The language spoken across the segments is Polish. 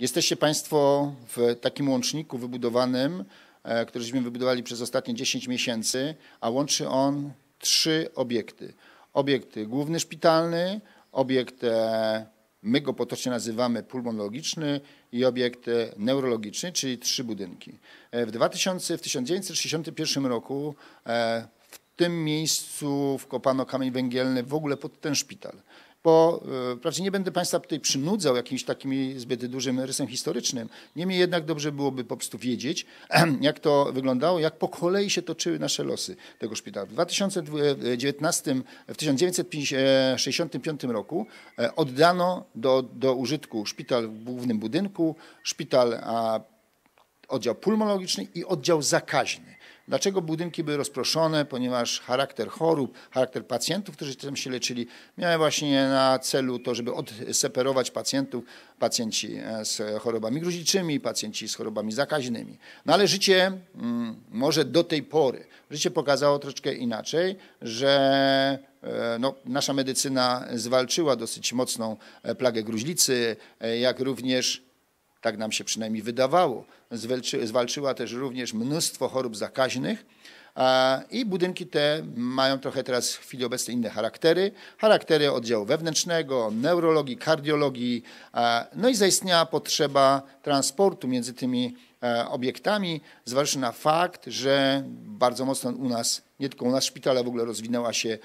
Jesteście Państwo w takim łączniku wybudowanym, e, któryśmy wybudowali przez ostatnie 10 miesięcy, a łączy on trzy obiekty. Obiekt główny szpitalny, obiekt, e, my go potocznie nazywamy pulmonologiczny i obiekt e, neurologiczny, czyli trzy budynki. W, 2000, w 1961 roku w tym miejscu wkopano kamień węgielny w ogóle pod ten szpital po, e, wprawdzie nie będę Państwa tutaj przynudzał jakimś takim zbyt dużym rysem historycznym, niemniej jednak dobrze byłoby po prostu wiedzieć, jak to wyglądało, jak po kolei się toczyły nasze losy tego szpitala. W 2019, e, w 1965 e, roku oddano do, do użytku szpital w głównym budynku, szpital a, oddział pulmonologiczny i oddział zakaźny. Dlaczego budynki były rozproszone? Ponieważ charakter chorób, charakter pacjentów, którzy tam się leczyli, miały właśnie na celu to, żeby odseparować pacjentów, pacjenci e, z chorobami gruźliczymi, pacjenci z chorobami zakaźnymi. No ale życie mm, może do tej pory, życie pokazało troszeczkę inaczej, że e, no, nasza medycyna zwalczyła dosyć mocną e, plagę gruźlicy, jak również tak nam się przynajmniej wydawało. Zwalczy, zwalczyła też również mnóstwo chorób zakaźnych i budynki te mają trochę teraz w chwili obecnej inne charaktery. Charaktery oddziału wewnętrznego, neurologii, kardiologii. no i zaistniała potrzeba transportu między tymi e, obiektami, zważywszy na fakt, że bardzo mocno u nas nie tylko u nas w szpitalu, w ogóle rozwinęła się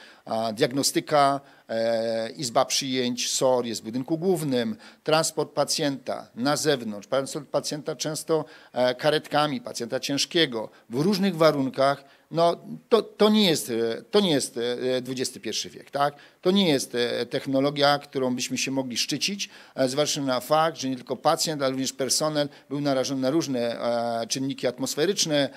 diagnostyka, e, izba przyjęć SOR jest w budynku głównym, transport pacjenta na zewnątrz, transport pacjenta często e, karetkami, pacjenta ciężkiego, w różnych warunkach. No, to, to, nie jest, e, to nie jest XXI wiek, tak? To nie jest technologia, którą byśmy się mogli szczycić, zwłaszcza na fakt, że nie tylko pacjent, ale również personel był narażony na różne czynniki atmosferyczne,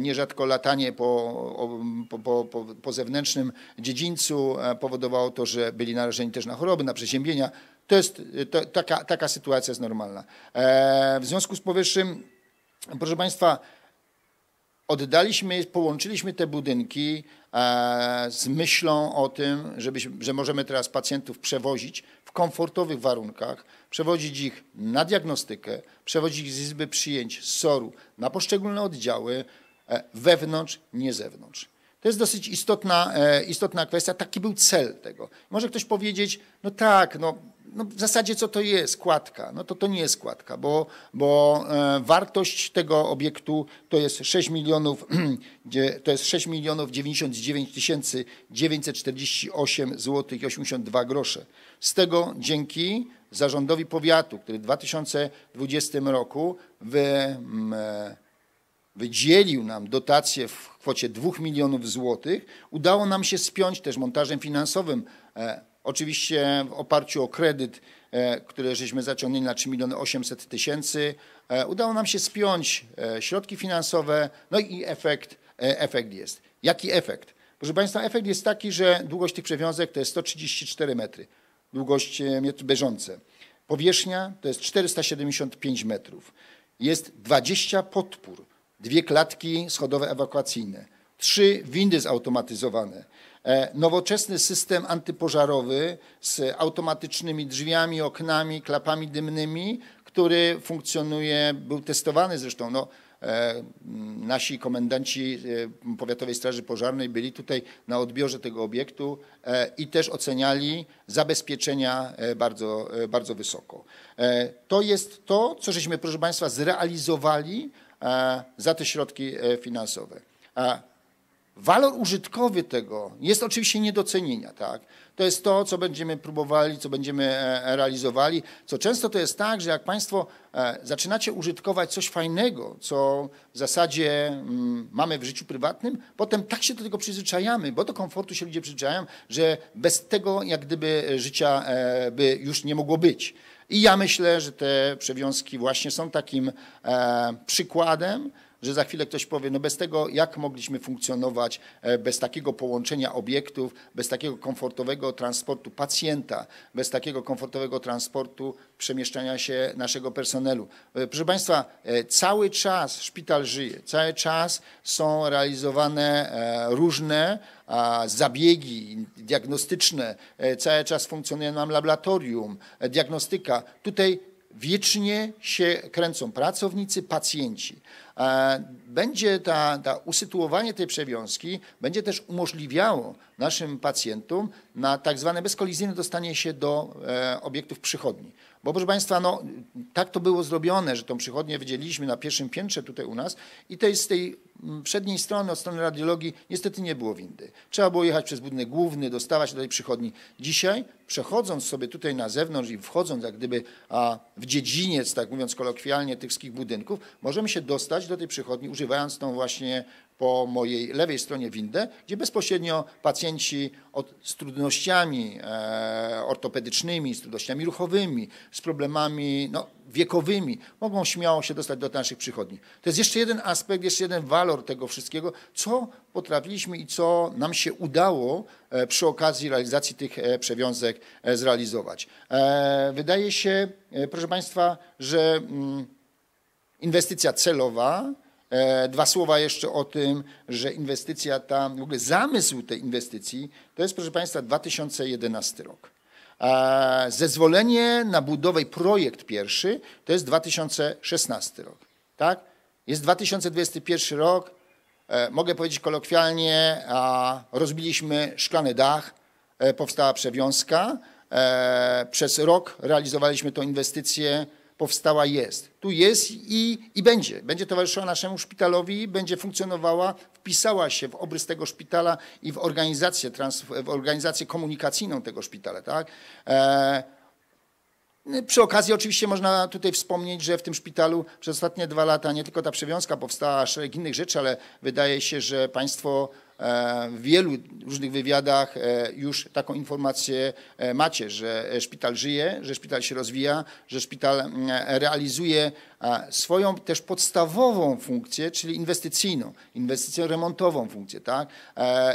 nierzadko latanie po po, po, po, po zewnętrznym dziedzińcu, e, powodowało to, że byli narażeni też na choroby, na przeziębienia. To jest, e, to, taka, taka sytuacja jest normalna. E, w związku z powyższym, proszę Państwa, oddaliśmy, połączyliśmy te budynki e, z myślą o tym, żebyśmy, że możemy teraz pacjentów przewozić w komfortowych warunkach, przewozić ich na diagnostykę, przewozić ich z izby przyjęć, z SOR-u na poszczególne oddziały, wewnątrz, nie zewnątrz. To jest dosyć istotna, e, istotna kwestia. Taki był cel tego. Może ktoś powiedzieć, no tak, no, no w zasadzie co to jest kładka? No to to nie jest kładka, bo, bo e, wartość tego obiektu to jest 6 milionów, to jest 6 milionów 99 tysięcy 948 zł 82 grosze. Z tego dzięki zarządowi powiatu, który w 2020 roku w mm, e, wydzielił nam dotację w kwocie 2 milionów złotych. Udało nam się spiąć też montażem finansowym, e, oczywiście w oparciu o kredyt, e, który żeśmy zaciągnęli na 3 miliony 800 tysięcy. E, udało nam się spiąć środki finansowe, no i efekt, efekt jest. Jaki efekt? Proszę Państwa, efekt jest taki, że długość tych przewiązek to jest 134 metry, długość metr Powierzchnia to jest 475 metrów. Jest 20 podpór dwie klatki schodowe ewakuacyjne, trzy windy zautomatyzowane, e, nowoczesny system antypożarowy z automatycznymi drzwiami, oknami, klapami dymnymi, który funkcjonuje, był testowany zresztą. No, e, nasi komendanci e, Powiatowej Straży Pożarnej byli tutaj na odbiorze tego obiektu i też oceniali zabezpieczenia bardzo, bardzo wysoko. To jest to, co żeśmy, proszę Państwa, zrealizowali E, za te środki e, finansowe. Walor użytkowy tego jest oczywiście nie do cenienia, tak? To jest to, co będziemy próbowali, co będziemy e, realizowali. Co często to jest tak, że jak Państwo zaczynacie użytkować coś fajnego, co w zasadzie mm, mamy w życiu prywatnym, potem tak się do tego przyzwyczajamy, bo do komfortu się ludzie przyzwyczajają, że bez tego jak gdyby życia by już nie mogło być. I ja myślę, że te przewiązki właśnie są takim e, przykładem, że za chwilę ktoś powie, no bez tego jak mogliśmy funkcjonować, e, bez takiego połączenia obiektów, bez takiego komfortowego transportu pacjenta, bez takiego komfortowego transportu przemieszczania się naszego personelu. E, proszę Państwa, e, cały czas szpital żyje, cały czas są realizowane różne zabiegi diagnostyczne, cały czas funkcjonuje nam laboratorium, diagnostyka. Tutaj Wiecznie się kręcą pracownicy, pacjenci. E, będzie ta, ta usytuowanie tej przewiązki będzie też umożliwiało naszym pacjentom na tak zwane bezkolizyjne dostanie się do e, obiektów przychodni. Bo proszę Państwa, no, tak to było zrobione, że tą przychodnię wydzieliliśmy na pierwszym piętrze tutaj u nas i tej, z tej przedniej strony, od strony radiologii niestety nie było windy. Trzeba było jechać przez budynek główny, dostawać do tej przychodni. Dzisiaj przechodząc sobie tutaj na zewnątrz i wchodząc jak gdyby w dziedziniec, tak mówiąc kolokwialnie, tych wszystkich budynków, możemy się dostać do tej przychodni, używając tą właśnie po mojej lewej stronie windę, gdzie bezpośrednio pacjenci od, z trudnościami e, ortopedycznymi, z trudnościami ruchowymi, z problemami no, wiekowymi mogą śmiało się dostać do naszych przychodni. To jest jeszcze jeden aspekt, jeszcze jeden walor tego wszystkiego, co potrafiliśmy i co nam się udało e, przy okazji realizacji tych e, przewiązek e, zrealizować. E, wydaje się, e, proszę Państwa, że mm, inwestycja celowa, E, dwa słowa jeszcze o tym, że inwestycja ta, w ogóle zamysł tej inwestycji, to jest, proszę Państwa, 2011 rok. Zezwolenie na budowę, projekt pierwszy, to jest 2016 rok. Tak? Jest 2021 rok, e, mogę powiedzieć kolokwialnie, rozbiliśmy szklany dach, e, powstała przewiązka. Przez rok realizowaliśmy tę inwestycję powstała jest. Tu jest i, i będzie. Będzie towarzyszyła naszemu szpitalowi, będzie funkcjonowała, wpisała się w obrys tego szpitala i w organizację, trans, w organizację komunikacyjną tego szpitala. Tak? E, no przy okazji oczywiście można tutaj wspomnieć, że w tym szpitalu przez ostatnie dwa lata nie tylko ta przewiązka powstała, szereg innych rzeczy, ale wydaje się, że państwo E, w wielu różnych wywiadach e, już taką informację e, macie, że szpital żyje, że szpital się rozwija, że szpital mm, realizuje swoją też podstawową funkcję, czyli inwestycyjną, inwestycję remontową funkcję, tak?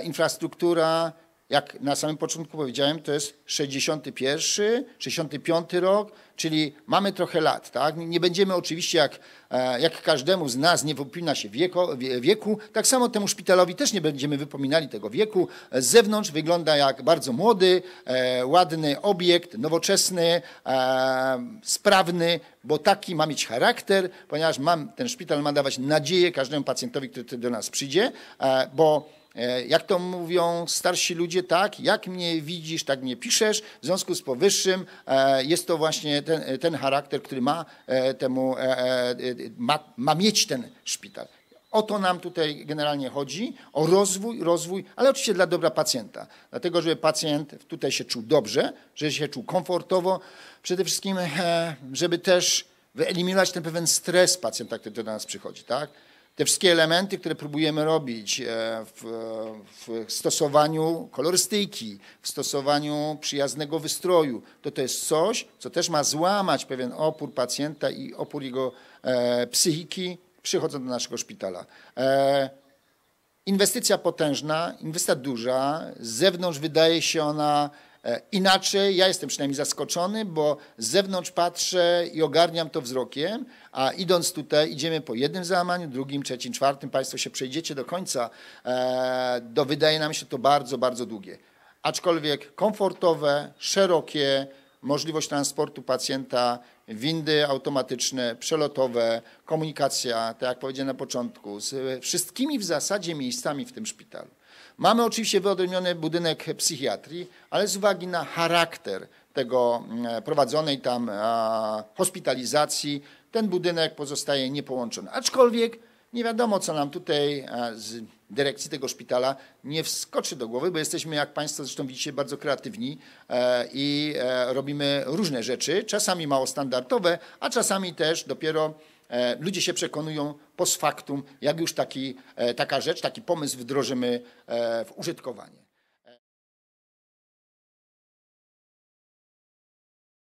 Infrastruktura, jak na samym początku powiedziałem, to jest 61, 65 rok, czyli mamy trochę lat. Tak? Nie będziemy oczywiście, jak, e, jak każdemu z nas nie wypina się wieko, wieku, tak samo temu szpitalowi też nie będziemy wypominali tego wieku. Z zewnątrz wygląda jak bardzo młody, e, ładny obiekt, nowoczesny, e, sprawny, bo taki ma mieć charakter, ponieważ mam, ten szpital ma dawać nadzieję każdemu pacjentowi, który do nas przyjdzie, bo E, jak to mówią starsi ludzie, tak, jak mnie widzisz, tak mnie piszesz. W związku z powyższym e, jest to właśnie ten, ten charakter, który ma e, temu, ma, ma mieć ten szpital. O to nam tutaj generalnie chodzi, o rozwój, rozwój, ale oczywiście dla dobra pacjenta. Dlatego, żeby pacjent tutaj się czuł dobrze, żeby się czuł komfortowo, przede wszystkim, żeby też wyeliminować ten pewien stres pacjenta, który do nas przychodzi, tak? te wszystkie elementy, które próbujemy robić e, w, w, stosowaniu kolorystyki, w stosowaniu przyjaznego wystroju, to to jest coś, co też ma złamać pewien opór pacjenta i opór jego e, psychiki, przychodząc do naszego szpitala. E, inwestycja potężna, inwestycja duża, z zewnątrz wydaje się ona E, inaczej ja jestem przynajmniej zaskoczony, bo z zewnątrz patrzę i ogarniam to wzrokiem, a idąc tutaj idziemy po jednym załamaniu, drugim, trzecim, czwartym, Państwo się przejdziecie do końca, e, to wydaje nam się to bardzo, bardzo długie. Aczkolwiek komfortowe, szerokie, możliwość transportu pacjenta, windy automatyczne, przelotowe, komunikacja, tak jak powiedziałem na początku, z wszystkimi w zasadzie miejscami w tym szpitalu. Mamy oczywiście wyodrębniony budynek psychiatrii, ale z uwagi na charakter tego mm, e, prowadzonej tam hospitalizacji, ten budynek pozostaje niepołączony. Aczkolwiek nie wiadomo, co nam tutaj e, z dyrekcji tego szpitala nie wskoczy do głowy, bo jesteśmy, jak Państwo zresztą widzicie, bardzo kreatywni e, i robimy różne rzeczy, czasami mało standardowe, a czasami też dopiero E, ludzie się przekonują post factum, jak już taki, e, taka rzecz, taki pomysł wdrożymy e, w użytkowanie.